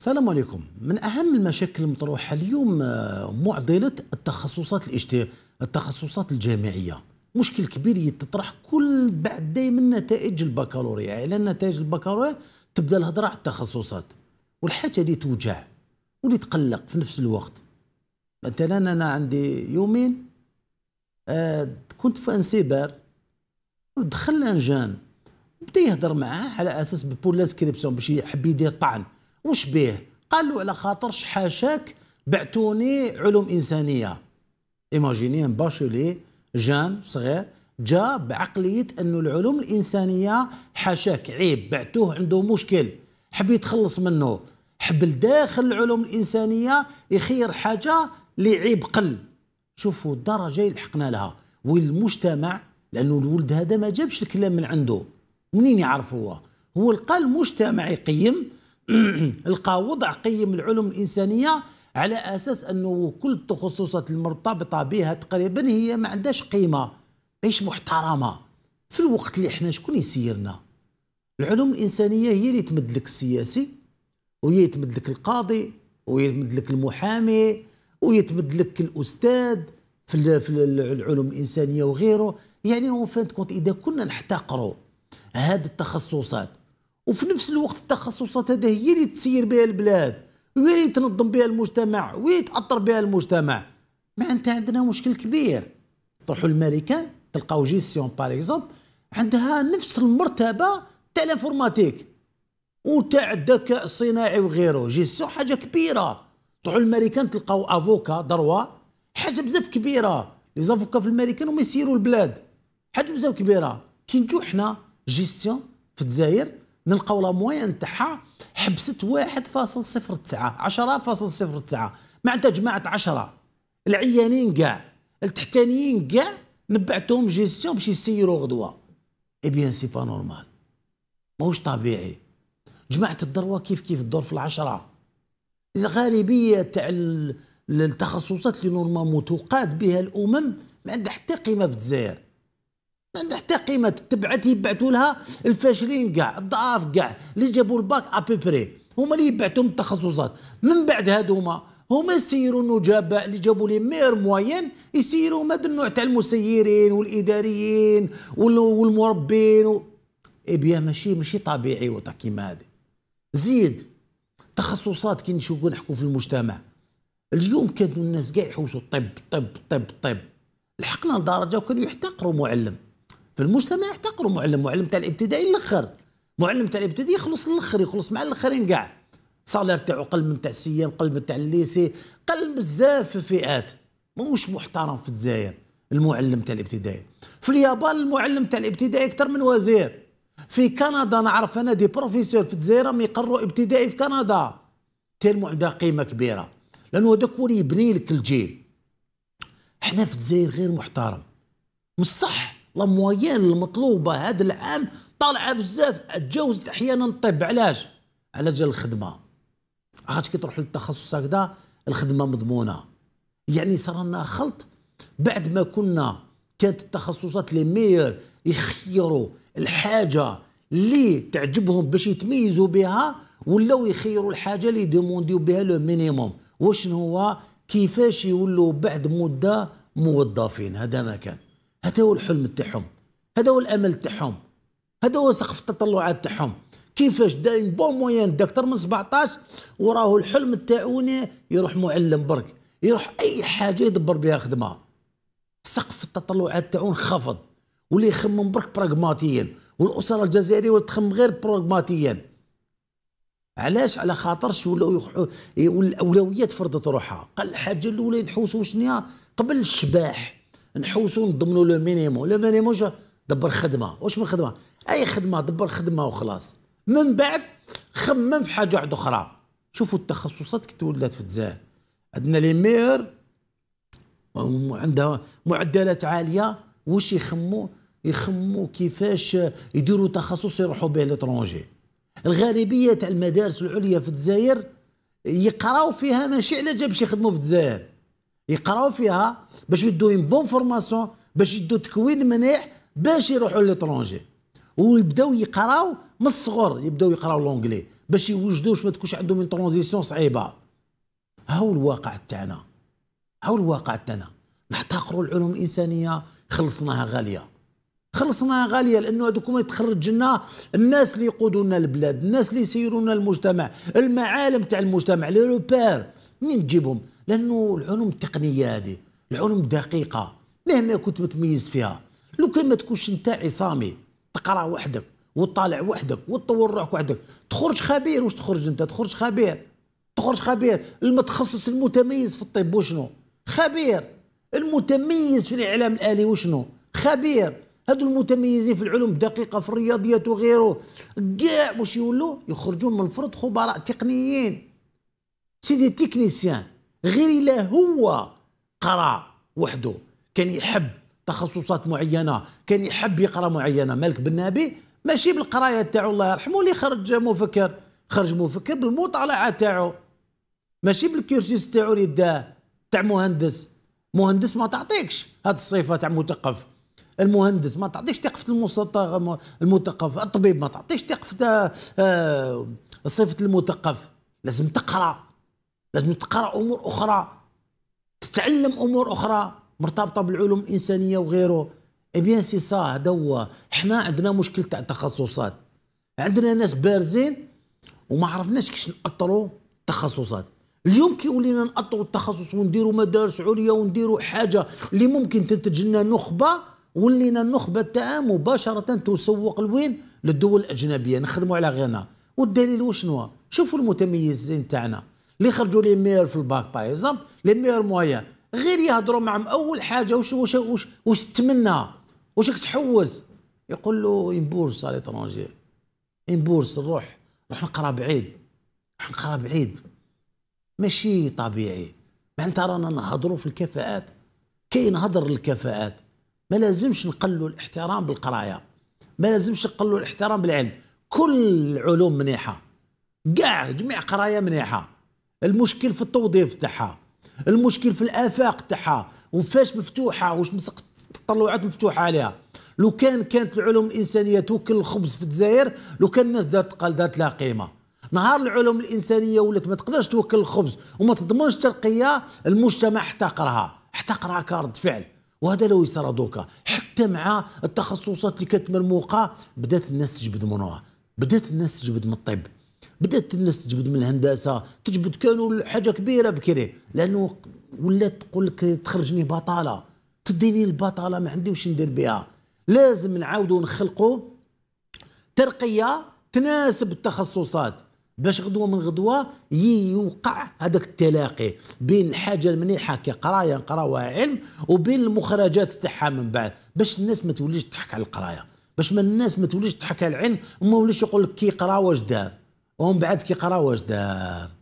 السلام عليكم من أهم المشاكل المطروحة اليوم آه، معضلة التخصصات الاجتماعية التخصصات الجامعية مشكل كبير يتطرح كل بعد دائما نتائج البكالوريا على نتائج البكالوريا تبدا الهضره على التخصصات والحاجه اللي توجع واللي تقلق في نفس الوقت مثلا انا عندي يومين آه كنت في انسيبر دخل ان جان بدا يهضر معاه على اساس بول لاسكريبسيون باش يحب يدير طعن وش به قال له على خاطرش حاشاك بعتوني علوم انسانيه ايماجيني ان باشولي جان صغير جا بعقليه انه العلوم الانسانيه حاشاك عيب بعتوه عنده مشكل حب يتخلص منه حب داخل العلوم الانسانيه يخير حاجه اللي عيب قل شوفوا الدرجه اللي لحقنا لها والمجتمع لانه الولد هذا ما جابش الكلام من عنده منين يعرف هو هو لقى المجتمع يقيم لقى وضع قيم العلوم الانسانيه على اساس انه كل التخصصات المرتبطه بها تقريبا هي ما عندهاش قيمه ماهيش محترمه في الوقت اللي احنا شكون يسيرنا العلوم الانسانيه هي اللي تمد لك السياسي وهي تمد لك القاضي وهي تمد لك المحامي وهي تمد لك الاستاذ في العلوم الانسانيه وغيره يعني هو فانت كونت اذا كنا نحتقروا هذه التخصصات وفي نفس الوقت التخصصات هذا هي اللي تسير بها البلاد وهي اللي تنظم بها المجتمع وهي تاثر بها المجتمع ما انت عندنا مشكل كبير تروحوا للماريكان تلقاو جيسيون باغ اكزومبل عندها نفس المرتبه تاع الانفورماتيك وتاع الذكاء الصناعي وغيره جيسيون حاجه كبيره تروحوا للماريكان تلقاو افوكا دروا حاجه بزاف كبيره لي زافوكا في الماريكان هما يسيروا البلاد حاجه بزاف كبيره كي نجو حنا جيستيون في الجزائر نلقاو لا موين تاعها حبست 1.09 10.09 معناتها جماعه 10 العيانين كاع التحتانيين كاع نبعتهم جيستيون باش يسيروا غدوه اي بيان سي با نورمال ماهوش طبيعي جماعه الذروه كيف كيف الدور في العشره الغالبيه تاع التخصصات اللي نورمالمون توقاد بها الامم ما عندها حتى قيمه في الجزائر ما عندها حتى قيمه تبعت يبعثوا لها الفاشلين كاع الضعاف كاع اللي جابوا الباك ابيبري هما اللي يبعثوا التخصصات من بعد هذوما هما يسيروا النجباء اللي جابوا لي مير موين يسيروا هذا النوع تاع المسيرين والاداريين والمربين و... اي بيان ماشي ماشي طبيعي وضع كيما هذا زيد تخصصات كي نشوفو نحكو في المجتمع اليوم كانوا الناس كاع يحوسوا طب طب طب طب لحقنا لدرجه وكانوا يحتقروا معلم في المجتمع يحتقروا معلم معلم تاع الابتدائي الاخر معلم تاع الابتدائي يخلص الاخر يخلص مع الاخرين كاع صالير تاعو قل من تاع السيام قل من تاع الليسي قل بزاف في فئات ماهوش محترم في الجزائر المعلم تاع الابتدائي في اليابان المعلم تاع الابتدائي اكثر من وزير في كندا نعرف انا دي بروفيسور في الجزائر ما يقروا ابتدائي في كندا تيرمو عندها قيمه كبيره لانه هذاك هو اللي يبني لك الجيل احنا في الجزائر غير محترم مش صح لامويان المطلوبه هذا العام طالعه بزاف تجاوزت احيانا الطب علاش على جال الخدمه عرفت كي تروح للتخصص هكذا الخدمه مضمونه يعني صار لنا خلط بعد ما كنا كانت التخصصات لي مير يخيروا الحاجه اللي تعجبهم باش يتميزوا بها ولاو يخيروا الحاجه اللي يديمونديو بها لو مينيموم واشنو هو كيفاش يولوا بعد مده موظفين هذا ما كان هذا هو الحلم تاعهم هذا هو الامل تاعهم هذا هو سقف التطلعات تاعهم كيفاش داين بون موين دكتور من 17 وراه الحلم تاعوني يروح معلم برك يروح اي حاجه يدبر بها خدمه سقف التطلعات تاعون خفض واللي يخمم برك براغماتيا والاسره الجزائريه تخمم غير براغماتيا علاش على خاطرش ولاو يخ... والاولويات فرضت روحها قال الحاجه الاولى نحوسوا شنيا قبل الشباح نحوسوا نضمنوا لو مينيموم لو مينيموم دبر خدمه واش من خدمه اي خدمه دبر خدمه وخلاص من بعد خمم في حاجه واحده اخرى شوفوا التخصصات كي تولات في الجزائر عندنا لي مير عندها معدلات عاليه واش يخموا يخموا كيفاش يديروا تخصص يروحوا به لترونجي الغالبيه تاع المدارس العليا في الجزائر يقراو فيها ماشي على جاب باش يخدموا في الجزائر يقراو فيها باش يدوا اون بون فورماسيون باش يدوا تكوين مليح باش يروحوا ليترونجي ويبداو يقراو من الصغر يبداو يقراو لونجلي باش يوجدوش ما تكونش عندهم ترونزيسيون صعيبه ها هو الواقع تاعنا ها هو الواقع تاعنا نحتقروا العلوم الانسانيه خلصناها غاليه خلصناها غاليه لانه هذوك هما يتخرج لنا الناس اللي يقودوا لنا البلاد الناس اللي يسيروا لنا المجتمع المعالم تاع المجتمع لي روبير منين تجيبهم لانه العلوم التقنيه هذه العلوم الدقيقه مهما كنت متميز فيها لو كان ما تكونش انت عصامي تقرا وحدك وتطالع وحدك وتطور روحك وحدك تخرج خبير واش تخرج انت تخرج خبير تخرج خبير المتخصص المتميز في الطب وشنو خبير المتميز في الاعلام الالي وشنو خبير هادو المتميزين في العلوم الدقيقه في الرياضيات وغيره كاع واش يولوا يخرجوا من الفرد خبراء تقنيين سيدي تكنيسيان غير الا هو قرا وحده كان يحب تخصصات معينه كان يحب يقرا معينه مالك بن نبي ماشي بالقرايه تاعو الله يرحمه اللي خرج مفكر خرج مفكر بالمطالعه تاعو ماشي بالكيرسيس تاعو اللي داه تاع مهندس مهندس ما تعطيكش هاد الصفه تاع مثقف المهندس ما تعطيكش ثقافه المثقف الطبيب ما تعطيش ثقافه آه، صفه المثقف لازم تقرا لازم تقرا امور اخرى تتعلم امور اخرى مرتبطه بالعلوم الانسانيه وغيره بيان سي سا هذا هو حنا عندنا مشكل تاع التخصصات عندنا ناس بارزين وما عرفناش كيش نأطروا التخصصات اليوم كي ولينا نأطروا التخصص ونديروا مدارس عليا ونديروا حاجه اللي ممكن تنتج لنا نخبه ولينا النخبه تاعها مباشره تسوق لوين للدول الاجنبيه نخدموا على غيرنا والدليل وشنو شوفوا المتميزين تاعنا اللي خرجوا لي مير في الباك باغ اكزومبل لي مير مويان غير يهضروا معهم اول حاجه واش واش واش, واش تتمنى واش تحوز يقول له اون بورس على ترونجي اون بورس نروح نروح نقرا بعيد نروح نقرا بعيد ماشي طبيعي معناتها رانا نهضروا في الكفاءات كاين هضر الكفاءات ما لازمش نقلوا الاحترام بالقرايه ما لازمش نقلوا الاحترام بالعلم كل العلوم منيحه كاع جميع قرايه منيحه المشكل في التوظيف تاعها المشكل في الافاق تاعها وفاش مفتوحه واش مسقط التطلعات مفتوحه عليها لو كان كانت العلوم الانسانيه توكل الخبز في الجزائر لو كان الناس دارت قال دارت لها قيمه نهار العلوم الانسانيه ولات ما تقدرش توكل الخبز وما تضمنش ترقيه المجتمع احتقرها احتقرها كرد فعل وهذا لو يصرى دوكا حتى مع التخصصات اللي كانت مرموقه بدات الناس تجبد منها بدات الناس تجبد من الطب بدات الناس تجبد من الهندسه تجبد كانوا حاجه كبيره بكري لانه ولات تقول لك تخرجني بطاله تديني البطاله ما عندي واش ندير بها لازم نعاودوا نخلقوا ترقيه تناسب التخصصات باش غدوه من غدوه يوقع هذاك التلاقي بين الحاجه المنيحه كقرايه نقراوها علم وبين المخرجات تاعها من بعد باش الناس ما توليش تضحك على القرايه باش ما الناس ما توليش تضحك على العلم وما يوليش يقول لك كي قرا واش دار هم بعد كي قرا واش دار